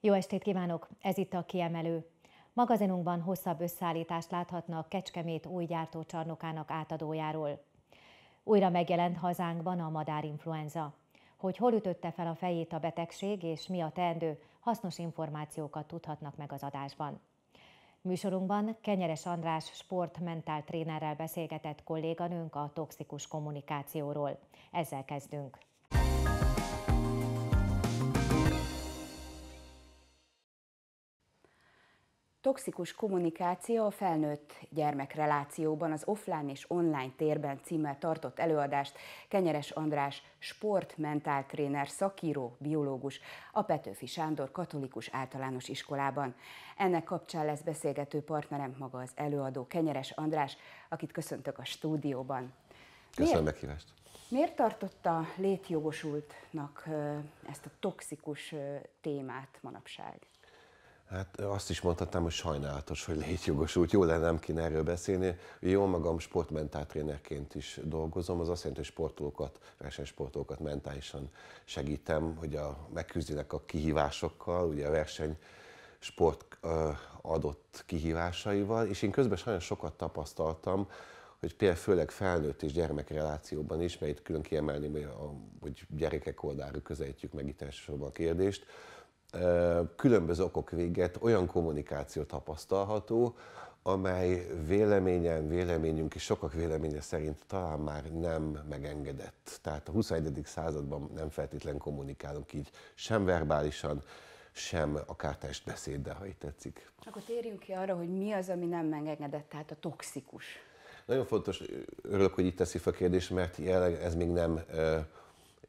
Jó estét kívánok! Ez itt a kiemelő. Magazinunkban hosszabb összeállítást láthatnak Kecskemét új gyártócsarnokának átadójáról. Újra megjelent hazánkban a madárinfluenza. Hogy hol ütötte fel a fejét a betegség és mi a teendő, hasznos információkat tudhatnak meg az adásban. Műsorunkban Kenyeres András sportmentál trénerrel beszélgetett kolléganőnk a toxikus kommunikációról. Ezzel kezdünk. Toxikus kommunikáció a felnőtt gyermekrelációban az offline és online térben címmel tartott előadást Kenyeres András sportmentáltréner, szakíró, biológus a Petőfi Sándor Katolikus Általános Iskolában. Ennek kapcsán lesz beszélgető partnerem maga az előadó Kenyeres András, akit köszöntök a stúdióban. Köszönöm Miért? meghívást. Miért tartotta létjogosultnak ezt a toxikus témát manapság? Hát azt is mondhatnám, hogy sajnálatos, hogy létjogosult. Jó lenne nem kéne erről beszélni. Jó magam sportmentáltrénerként is dolgozom, az azt jelenti, hogy sportolókat, versenysportolókat mentálisan segítem, hogy a, megküzdjenek a kihívásokkal, ugye a verseny sport ö, adott kihívásaival, és én közben sajnos sokat tapasztaltam, hogy például főleg felnőtt és gyermek relációban is, mert itt külön kiemelném, hogy, a, hogy gyerekek oldára közelítjük meg itt elsősorban a kérdést, különböző okok véget olyan kommunikáció tapasztalható, amely véleményem, véleményünk és sokak véleménye szerint talán már nem megengedett. Tehát a 21. században nem feltétlen kommunikálunk így, sem verbálisan, sem akár testbeszéddel, ha itt tetszik. Akkor térjünk ki arra, hogy mi az, ami nem megengedett, tehát a toxikus. Nagyon fontos, örülök, hogy itt teszi fel a kérdés, mert jelenleg ez még nem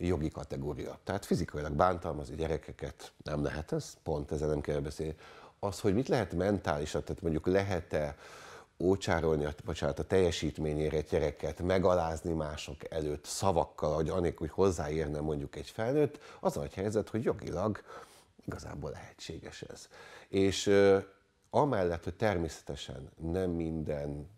jogi kategória. Tehát fizikailag bántalmazni gyerekeket nem lehet, ez pont ezen nem kell beszélni. Az, hogy mit lehet mentálisan, tehát mondjuk lehet-e ócsárolni a, bocsánat, a teljesítményére egy gyereket, megalázni mások előtt szavakkal, hogy anélkül, hogy hozzáérne mondjuk egy felnőtt, az a nagy helyzet, hogy jogilag igazából lehetséges ez. És ö, amellett, hogy természetesen nem minden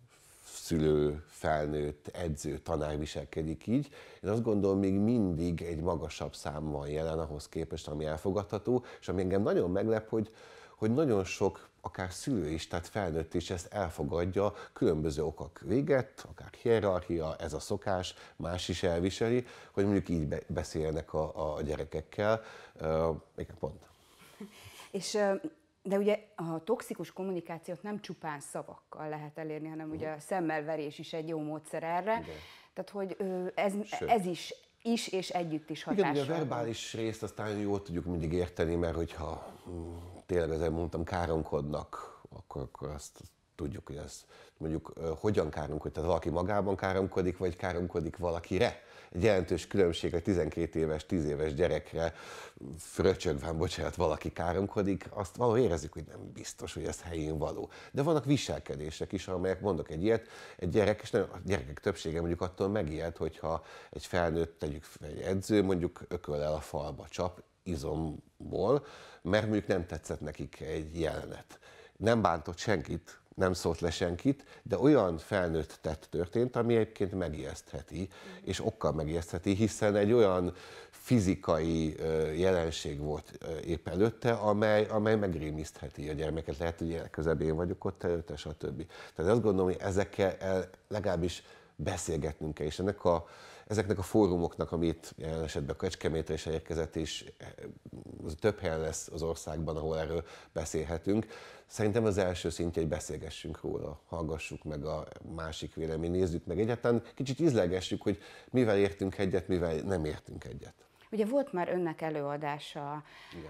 szülő, felnőtt, edző, tanár viselkedik így. Én azt gondolom, még mindig egy magasabb szám van jelen ahhoz képest, ami elfogadható, és ami engem nagyon meglep, hogy, hogy nagyon sok akár szülő is, tehát felnőtt is ezt elfogadja, különböző okok véget, akár hierarchia, ez a szokás, más is elviseli, hogy mondjuk így beszélnek a, a gyerekekkel. Uh, igen, pont. És de ugye a toxikus kommunikációt nem csupán szavakkal lehet elérni, hanem uh-huh. ugye mhm. a szemmelverés is egy jó módszer erre. Igen. Tehát, hogy ez, ez is is és együtt is hatással. Igen, ugye a verbális részt aztán jól tudjuk mindig érteni, mert hogyha mm, tényleg ezzel mondtam, káromkodnak, akkor, akkor azt, azt tudjuk, hogy az mondjuk hogyan káromkodik, tehát valaki magában káromkodik, vagy káromkodik valakire. Egy jelentős különbség a 12 éves, 10 éves gyerekre fröcsögván, bocsánat, valaki káromkodik, azt való érezzük, hogy nem biztos, hogy ez helyén való. De vannak viselkedések is, amelyek mondok egy ilyet, egy gyerek, és nem, a gyerekek többsége mondjuk attól megijed, hogyha egy felnőtt, tegyük egy edző, mondjuk el a falba csap, izomból, mert mondjuk nem tetszett nekik egy jelenet. Nem bántott senkit, nem szólt le senkit, de olyan felnőtt tett történt, ami egyébként megijesztheti, és okkal megijesztheti, hiszen egy olyan fizikai jelenség volt épp előtte, amely, amely megrémisztheti a gyermeket. Lehet, hogy legközebb én vagyok ott, előtte, stb. Tehát azt gondolom, hogy ezekkel legalábbis beszélgetnünk kell, és ennek a ezeknek a fórumoknak, amit jelen esetben Kecskemétre is érkezett, és eh, több helyen lesz az országban, ahol erről beszélhetünk. Szerintem az első szintje, hogy beszélgessünk róla, hallgassuk meg a másik vélemény, nézzük meg egyáltalán, kicsit izlegessük, hogy mivel értünk egyet, mivel nem értünk egyet. Ugye volt már önnek előadása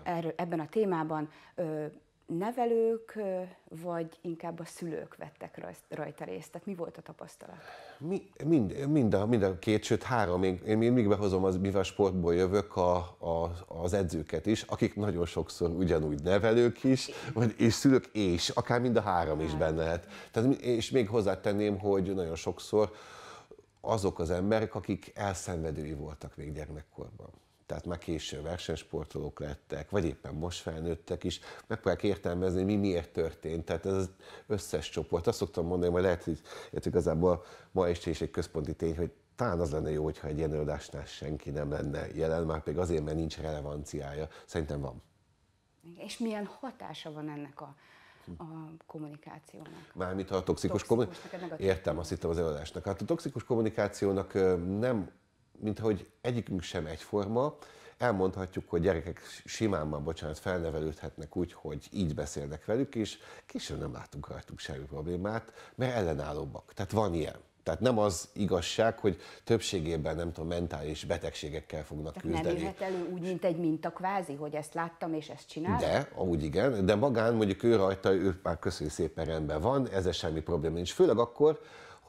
erről, ebben a témában, nevelők, vagy inkább a szülők vettek rajta részt? Tehát mi volt a tapasztalat? Mi, mind, mind, a, mind a két, sőt három. Én, én mindig behozom, az, mivel sportból jövök, a, a, az edzőket is, akik nagyon sokszor ugyanúgy nevelők is, vagy, és szülők és, akár mind a három is benne lehet. Tehát, és még hozzátenném, hogy nagyon sokszor azok az emberek, akik elszenvedői voltak még gyermekkorban tehát már később versenysportolók lettek, vagy éppen most felnőttek is, megpróbálják értelmezni, mi miért történt. Tehát ez az összes csoport. Azt szoktam mondani, hogy lehet, hogy igazából ma este is egy központi tény, hogy talán az lenne jó, hogyha egy ilyen senki nem lenne jelen, már pedig azért, mert nincs relevanciája. Szerintem van. És milyen hatása van ennek a, a kommunikációnak. Mármint a toxikus, toxikus kommunikáció. Értem, azt hittem az előadásnak. Hát a toxikus kommunikációnak nem mint hogy egyikünk sem egyforma, elmondhatjuk, hogy gyerekek simán már, bocsánat, felnevelődhetnek úgy, hogy így beszélnek velük, és később nem látunk rajtuk semmi problémát, mert ellenállóbbak. Tehát van ilyen. Tehát nem az igazság, hogy többségében nem tudom, mentális betegségekkel fognak Tehát küzdeni. Nem jöhet elő úgy, mint egy minta kvázi, hogy ezt láttam és ezt csinálom? De, amúgy igen, de magán mondjuk ő rajta, ő már köszönjük szépen rendben van, Ez semmi probléma nincs. Főleg akkor,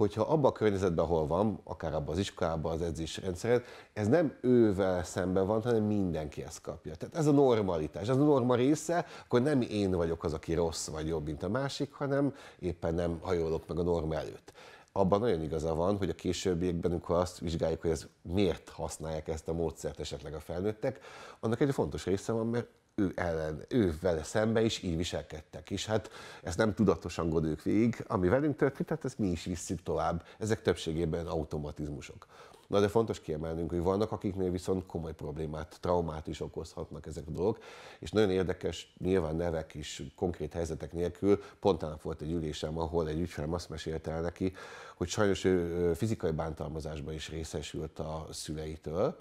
hogyha abba a környezetben, ahol van, akár abban az iskolában, az edzés rendszeren, ez nem ővel szemben van, hanem mindenki ezt kapja. Tehát ez a normalitás, ez a norma része, akkor nem én vagyok az, aki rossz vagy jobb, mint a másik, hanem éppen nem hajolok meg a norma előtt abban nagyon igaza van, hogy a későbbiekben, amikor azt vizsgáljuk, hogy ez miért használják ezt a módszert esetleg a felnőttek, annak egy fontos része van, mert ő ellen, ő vele szembe is így viselkedtek. És hát ezt nem tudatosan gondoljuk végig, ami velünk történt, tehát ezt mi is visszük tovább. Ezek többségében automatizmusok. Na de fontos kiemelnünk, hogy vannak, akiknél viszont komoly problémát, traumát is okozhatnak ezek a dolgok, és nagyon érdekes, nyilván nevek is konkrét helyzetek nélkül, pont volt egy ülésem, ahol egy ügyfelem azt mesélte el neki, hogy sajnos ő fizikai bántalmazásban is részesült a szüleitől,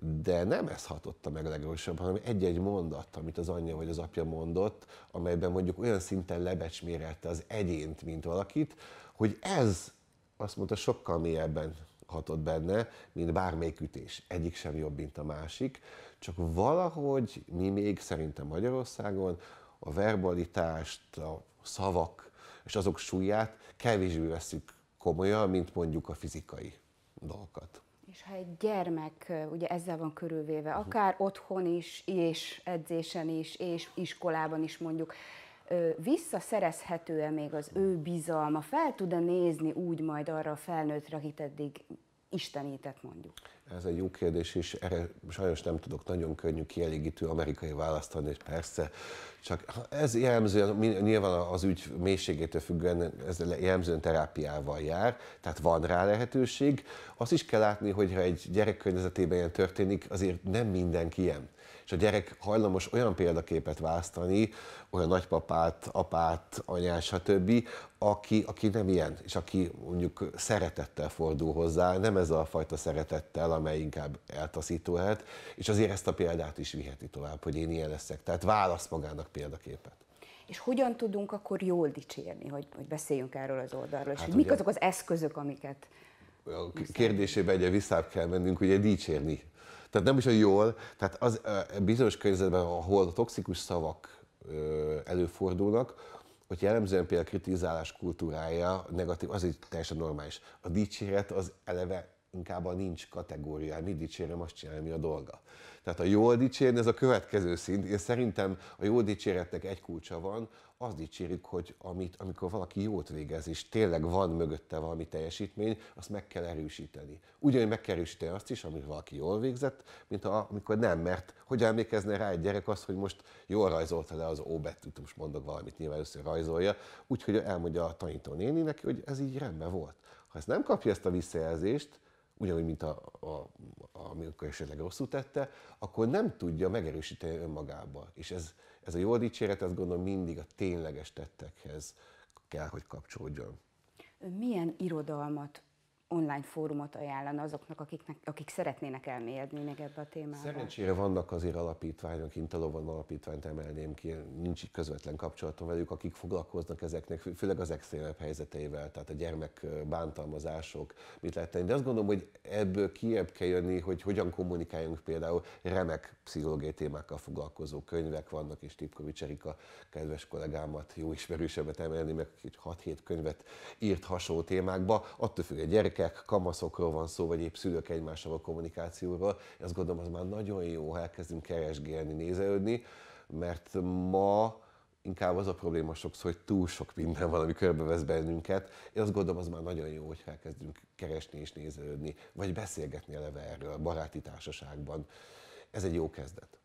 de nem ez hatotta meg legerősebben, hanem egy-egy mondat, amit az anyja vagy az apja mondott, amelyben mondjuk olyan szinten lebecsmérelte az egyént, mint valakit, hogy ez azt mondta sokkal mélyebben hatott benne, mint bármelyik ütés. Egyik sem jobb, mint a másik. Csak valahogy mi még szerintem Magyarországon a verbalitást, a szavak és azok súlyát kevésbé veszük komolyan, mint mondjuk a fizikai dolgokat. És ha egy gyermek ugye ezzel van körülvéve, mhm. akár otthon is, és edzésen is, és iskolában is mondjuk, visszaszerezhető-e még az ő bizalma, fel tud-e nézni úgy majd arra a felnőttre, akit eddig istenített mondjuk? Ez egy jó kérdés, és erre sajnos nem tudok nagyon könnyű kielégítő amerikai választ adni, és persze, csak ez jellemzően, nyilván az ügy mélységétől függően, ez jellemzően terápiával jár, tehát van rá lehetőség. Azt is kell látni, hogyha egy gyerek környezetében ilyen történik, azért nem mindenki ilyen és a gyerek hajlamos olyan példaképet választani, olyan nagypapát, apát, anyát, stb., aki, aki nem ilyen, és aki mondjuk szeretettel fordul hozzá, nem ez a fajta szeretettel, amely inkább eltaszító lehet, és azért ezt a példát is viheti tovább, hogy én ilyen leszek. Tehát válasz magának példaképet. És hogyan tudunk akkor jól dicsérni, hogy, hogy beszéljünk erről az oldalról, és hát hogy mik azok az eszközök, amiket... A kérdésében ugye visszább kell mennünk, ugye dicsérni tehát nem is a jól, tehát az bizonyos környezetben, ahol a toxikus szavak előfordulnak, hogy jellemzően például a kritizálás kultúrája negatív, az egy teljesen normális. A dicséret az eleve inkább a nincs kategóriája, hát mi dicsérem, azt csinálja, mi a dolga. Tehát a jól dicsérni, ez a következő szint. Én szerintem a jó dicséretnek egy kulcsa van, az dicsérik, hogy amit, amikor valaki jót végez, és tényleg van mögötte valami teljesítmény, azt meg kell erősíteni. Ugyanúgy meg kell erősíteni azt is, amit valaki jól végzett, mint a, amikor nem, mert hogy emlékezne rá egy gyerek azt, hogy most jól rajzolta le az O betűt, most mondok valamit, nyilván először rajzolja, úgyhogy elmondja a tanító néni neki, hogy ez így rendben volt. Ha ezt nem kapja ezt a visszajelzést, ugyanúgy, mint a, a, a, amikor esetleg rosszul tette, akkor nem tudja megerősíteni önmagába. És ez, ez a jó dicséret, azt gondolom mindig a tényleges tettekhez kell, hogy kapcsolódjon. Milyen irodalmat online fórumot ajánlana azoknak, akiknek, akik szeretnének elmélyedni még ebbe a témába? Szerencsére vannak azért alapítványok, Intalovan alapítványt emelném ki, nincs közvetlen kapcsolatom velük, akik foglalkoznak ezeknek, főleg az extrémebb helyzeteivel, tehát a gyermek bántalmazások, mit lehet tenni. De azt gondolom, hogy ebből kiebb kell jönni, hogy hogyan kommunikáljunk például remek pszichológiai témákkal foglalkozó könyvek vannak, és Tipkovics Erika kedves kollégámat, jó ismerősebbet emelni, meg 6-7 könyvet írt hasonló témákba, attól függ, egy gyerek gyerekek, kamaszokról van szó, vagy épp szülők egymással a kommunikációról, azt gondolom, az már nagyon jó, ha elkezdünk keresgélni, nézelődni, mert ma inkább az a probléma sokszor, hogy túl sok minden van, ami körbevesz bennünket. Én azt gondolom, az már nagyon jó, hogy elkezdünk keresni és nézelődni, vagy beszélgetni eleve erről, baráti társaságban. Ez egy jó kezdet.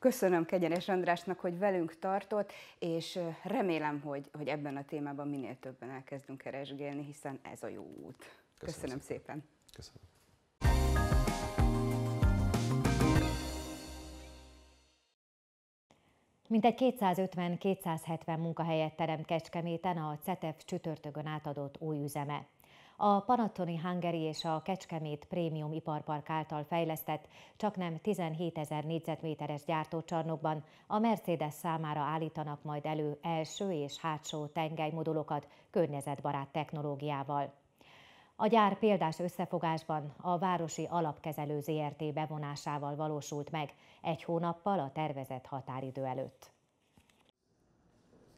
Köszönöm Kegyenes Andrásnak, hogy velünk tartott, és remélem, hogy, hogy ebben a témában minél többen elkezdünk keresgélni, hiszen ez a jó út. Köszönöm, Köszönöm szépen. szépen. Köszönöm. Mintegy 250-270 munkahelyet terem Kecskeméten a CETEF csütörtökön átadott új üzeme a Panattoni Hungary és a Kecskemét Prémium Iparpark által fejlesztett, csak nem 17 ezer négyzetméteres gyártócsarnokban a Mercedes számára állítanak majd elő első és hátsó tengelymodulokat környezetbarát technológiával. A gyár példás összefogásban a Városi Alapkezelő ZRT bevonásával valósult meg, egy hónappal a tervezett határidő előtt.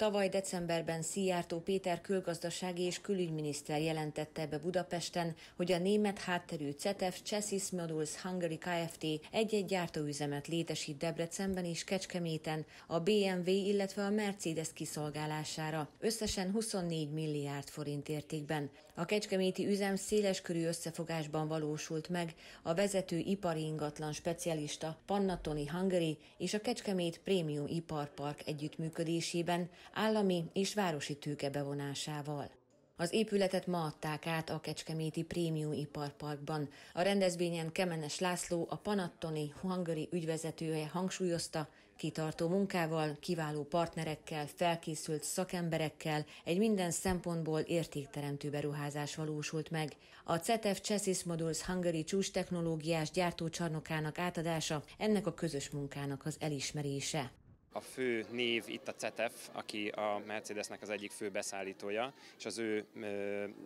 Tavaly decemberben Szijjártó Péter külgazdasági és külügyminiszter jelentette be Budapesten, hogy a német hátterű CETEF Chassis Models Hungary Kft. egy-egy gyártóüzemet létesít Debrecenben és Kecskeméten a BMW, illetve a Mercedes kiszolgálására, összesen 24 milliárd forint értékben. A kecskeméti üzem széleskörű összefogásban valósult meg a vezető ipari ingatlan specialista Pannatoni Hungary és a Kecskemét Prémium Iparpark együttműködésében, állami és városi tőke bevonásával. Az épületet ma adták át a Kecskeméti Prémium Iparparkban. A rendezvényen Kemenes László, a Panattoni Hungary ügyvezetője hangsúlyozta, kitartó munkával, kiváló partnerekkel, felkészült szakemberekkel egy minden szempontból értékteremtő beruházás valósult meg. A CETEF Chassis Modules Hungary csúsztechnológiás technológiás gyártócsarnokának átadása ennek a közös munkának az elismerése. A fő név itt a CETEF, aki a Mercedesnek az egyik fő beszállítója, és az ő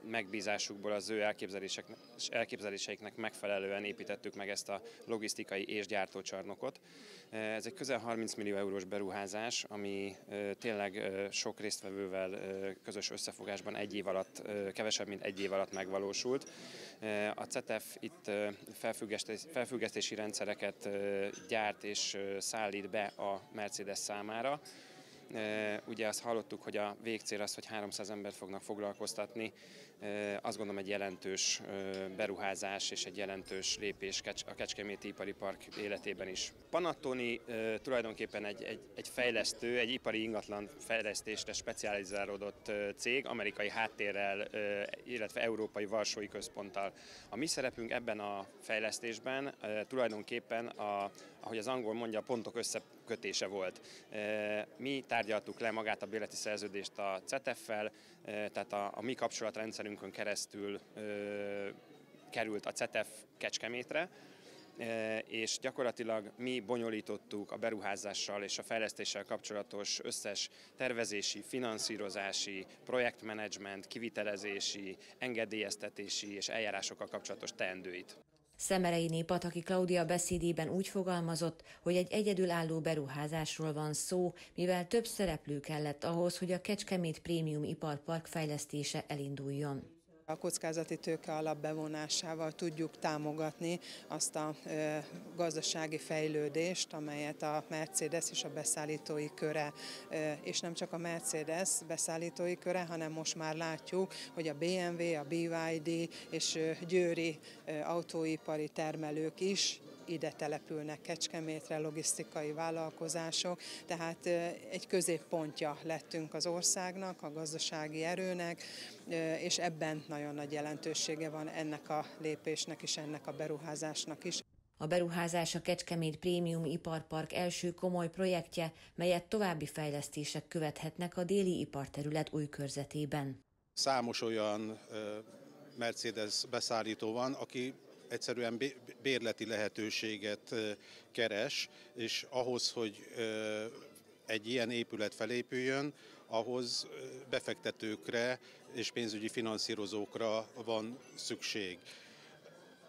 megbízásukból, az ő elképzeléseiknek megfelelően építettük meg ezt a logisztikai és gyártócsarnokot. Ez egy közel 30 millió eurós beruházás, ami tényleg sok résztvevővel közös összefogásban egy év alatt, kevesebb, mint egy év alatt megvalósult. A CETEF itt felfüggesztési rendszereket gyárt és szállít be a Mercedes Fidesz számára. Ugye azt hallottuk, hogy a végcél az, hogy 300 embert fognak foglalkoztatni. Azt gondolom egy jelentős beruházás és egy jelentős lépés a Kecskeméti Ipari Park életében is. Panattoni tulajdonképpen egy, egy, egy fejlesztő, egy ipari ingatlan fejlesztésre specializálódott cég, amerikai háttérrel, illetve európai valsói központtal. A mi szerepünk ebben a fejlesztésben tulajdonképpen, a, ahogy az angol mondja, a pontok össze, kötése volt. Mi tárgyaltuk le magát a béleti szerződést a CETEF-fel, tehát a, a mi kapcsolatrendszerünkön keresztül került a CETEF Kecskemétre, és gyakorlatilag mi bonyolítottuk a beruházással és a fejlesztéssel kapcsolatos összes tervezési, finanszírozási, projektmenedzsment, kivitelezési, engedélyeztetési és eljárásokkal kapcsolatos teendőit. Szemereiné Pataki Klaudia beszédében úgy fogalmazott, hogy egy egyedülálló beruházásról van szó, mivel több szereplő kellett ahhoz, hogy a Kecskemét Prémium Iparpark fejlesztése elinduljon. A kockázati tőke alap bevonásával tudjuk támogatni azt a gazdasági fejlődést, amelyet a Mercedes és a beszállítói köre, és nem csak a Mercedes beszállítói köre, hanem most már látjuk, hogy a BMW, a BYD és győri autóipari termelők is ide települnek Kecskemétre logisztikai vállalkozások, tehát egy középpontja lettünk az országnak, a gazdasági erőnek, és ebben nagyon nagy jelentősége van ennek a lépésnek és ennek a beruházásnak is. A beruházás a Kecskemét Prémium Iparpark első komoly projektje, melyet további fejlesztések követhetnek a déli iparterület új körzetében. Számos olyan Mercedes beszállító van, aki egyszerűen bérleti lehetőséget keres, és ahhoz, hogy egy ilyen épület felépüljön, ahhoz befektetőkre és pénzügyi finanszírozókra van szükség.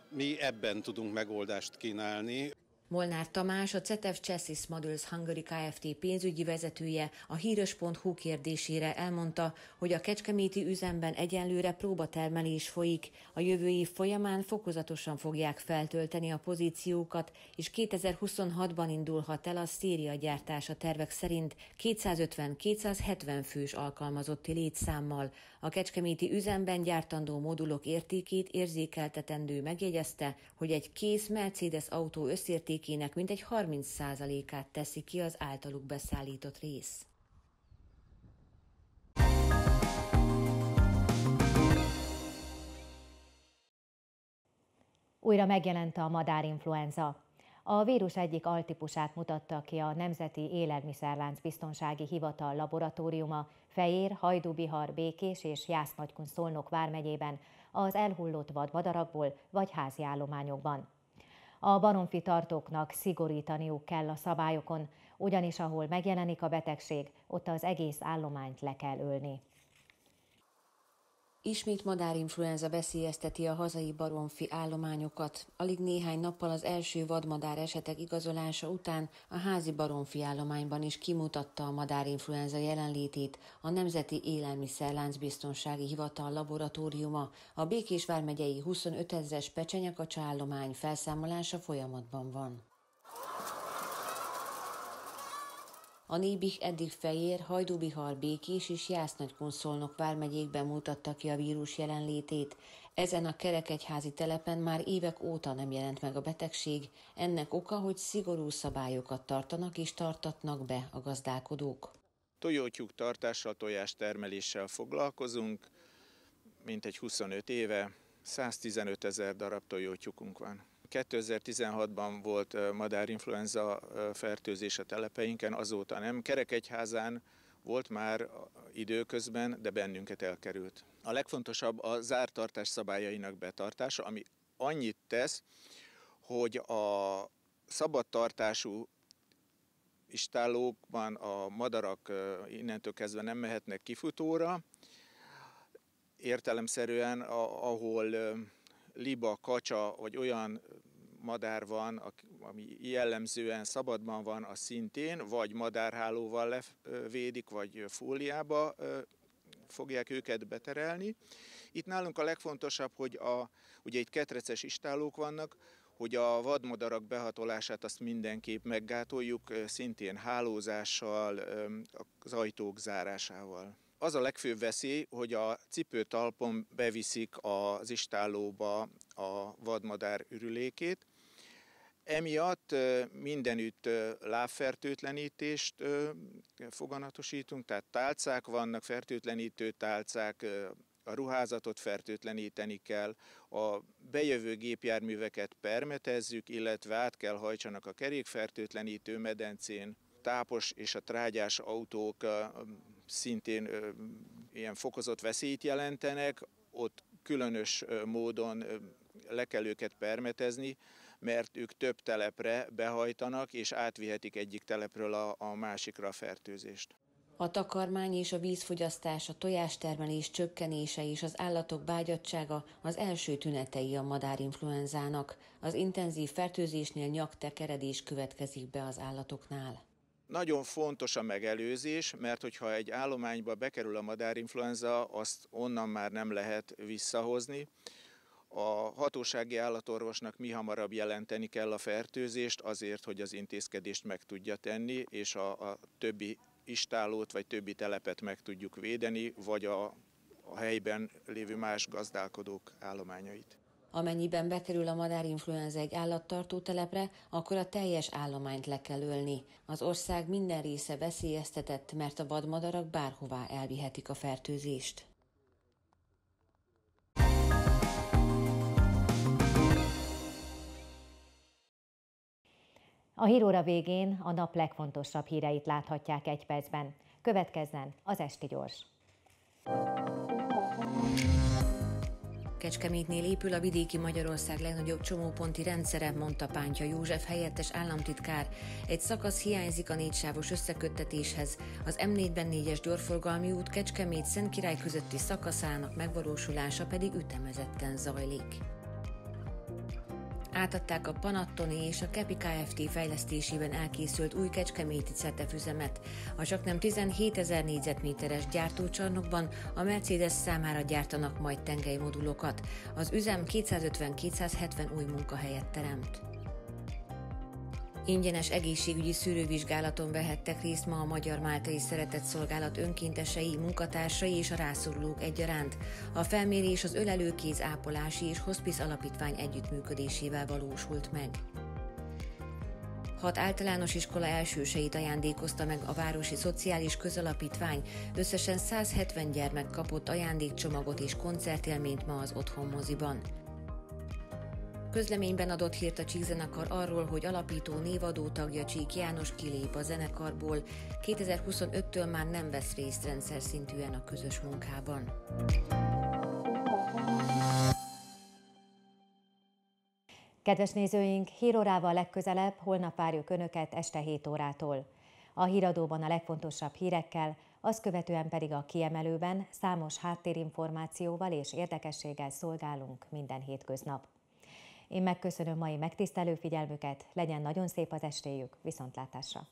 Mi ebben tudunk megoldást kínálni. Molnár Tamás, a CETEF Chassis Models Hungary Kft. pénzügyi vezetője a híres.hu kérdésére elmondta, hogy a kecskeméti üzemben egyenlőre próbatermelés folyik, a jövő év folyamán fokozatosan fogják feltölteni a pozíciókat, és 2026-ban indulhat el a széria gyártása tervek szerint 250-270 fős alkalmazotti létszámmal, a kecskeméti üzemben gyártandó modulok értékét érzékeltetendő megjegyezte, hogy egy kész Mercedes autó összértékének mintegy 30%-át teszi ki az általuk beszállított rész. Újra megjelent a madárinfluenza. A vírus egyik altípusát mutatta ki a Nemzeti Élelmiszerlánc Biztonsági Hivatal laboratóriuma Fejér, Hajdubihar, Békés és Jász-Nagykun Szolnok vármegyében az elhullott vadmadarakból vagy házi állományokban. A baromfi tartóknak szigorítaniuk kell a szabályokon, ugyanis ahol megjelenik a betegség, ott az egész állományt le kell ölni. Ismét madárinfluenza veszélyezteti a hazai baromfi állományokat. Alig néhány nappal az első vadmadár esetek igazolása után a házi baromfi állományban is kimutatta a madárinfluenza jelenlétét a Nemzeti Élelmiszerlánc Biztonsági Hivatal laboratóriuma. A Békés vármegyei 25 ezeres Pecsenyakacsa állomány felszámolása folyamatban van. A Nébih eddig Fejér, Hajdubihar, Békés és Jász nagykonszolnok vármegyékben mutatta ki a vírus jelenlétét. Ezen a kerekegyházi telepen már évek óta nem jelent meg a betegség, ennek oka, hogy szigorú szabályokat tartanak és tartatnak be a gazdálkodók. Tojótyúk tartással, tojás termeléssel foglalkozunk, mintegy 25 éve 115 ezer darab tojótyúkunk van. 2016-ban volt madárinfluenza fertőzés a telepeinken, azóta nem. Kerekegyházán volt már időközben, de bennünket elkerült. A legfontosabb a zártartás szabályainak betartása, ami annyit tesz, hogy a szabadtartású istállókban a madarak innentől kezdve nem mehetnek kifutóra, értelemszerűen, ahol liba, kacsa vagy olyan madár van, ami jellemzően szabadban van a szintén, vagy madárhálóval levédik, vagy fóliába fogják őket beterelni. Itt nálunk a legfontosabb, hogy a, ugye itt ketreces istálók vannak, hogy a vadmadarak behatolását azt mindenképp meggátoljuk, szintén hálózással, az ajtók zárásával. Az a legfőbb veszély, hogy a cipőtalpon beviszik az istálóba a vadmadár ürülékét. Emiatt mindenütt lábfertőtlenítést foganatosítunk, tehát tálcák vannak, fertőtlenítő tálcák, a ruházatot fertőtleníteni kell, a bejövő gépjárműveket permetezzük, illetve át kell hajtsanak a kerékfertőtlenítő medencén, tápos és a trágyás autók szintén ilyen fokozott veszélyt jelentenek, ott különös módon le kell őket permetezni, mert ők több telepre behajtanak, és átvihetik egyik telepről a, a másikra a fertőzést. A takarmány és a vízfogyasztás, a tojástermelés csökkenése és az állatok bágyadsága az első tünetei a madárinfluenzának. Az intenzív fertőzésnél nyaktekeredés következik be az állatoknál. Nagyon fontos a megelőzés, mert hogyha egy állományba bekerül a madárinfluenza, azt onnan már nem lehet visszahozni. A hatósági állatorvosnak mi hamarabb jelenteni kell a fertőzést azért, hogy az intézkedést meg tudja tenni, és a, a többi istálót vagy többi telepet meg tudjuk védeni, vagy a, a helyben lévő más gazdálkodók állományait. Amennyiben bekerül a madárinfluenza egy állattartó telepre, akkor a teljes állományt le kell ölni. Az ország minden része veszélyeztetett, mert a vadmadarak bárhová elvihetik a fertőzést. A híróra végén a nap legfontosabb híreit láthatják egy percben. Következzen az Esti Gyors. Kecskemétnél épül a vidéki Magyarország legnagyobb csomóponti rendszere, mondta Pántja József helyettes államtitkár. Egy szakasz hiányzik a négysávos összeköttetéshez. Az M4-ben négyes gyorforgalmi út Kecskemét-Szentkirály közötti szakaszának megvalósulása pedig ütemezetten zajlik. Átadták a Panattoni és a Kepi Kft. fejlesztésében elkészült új kecskeméti szertefüzemet. A csaknem 17 ezer négyzetméteres gyártócsarnokban a Mercedes számára gyártanak majd tengelymodulokat. Az üzem 250-270 új munkahelyet teremt. Ingyenes egészségügyi szűrővizsgálaton vehettek részt ma a Magyar Máltai Szeretett Szolgálat önkéntesei, munkatársai és a rászorulók egyaránt. A felmérés az ölelőkéz ápolási és hospice alapítvány együttműködésével valósult meg. Hat általános iskola elsőseit ajándékozta meg a Városi Szociális Közalapítvány, összesen 170 gyermek kapott ajándékcsomagot és koncertélményt ma az otthon moziban. Közleményben adott hírt a Csíkzenekar arról, hogy alapító névadó tagja Csík János kilép a zenekarból, 2025-től már nem vesz részt rendszer szintűen a közös munkában. Kedves nézőink, hírórával legközelebb, holnap várjuk Önöket este 7 órától. A híradóban a legfontosabb hírekkel, azt követően pedig a kiemelőben számos háttérinformációval és érdekességgel szolgálunk minden hétköznap. Én megköszönöm mai megtisztelő figyelmüket, legyen nagyon szép az estéjük, viszontlátásra!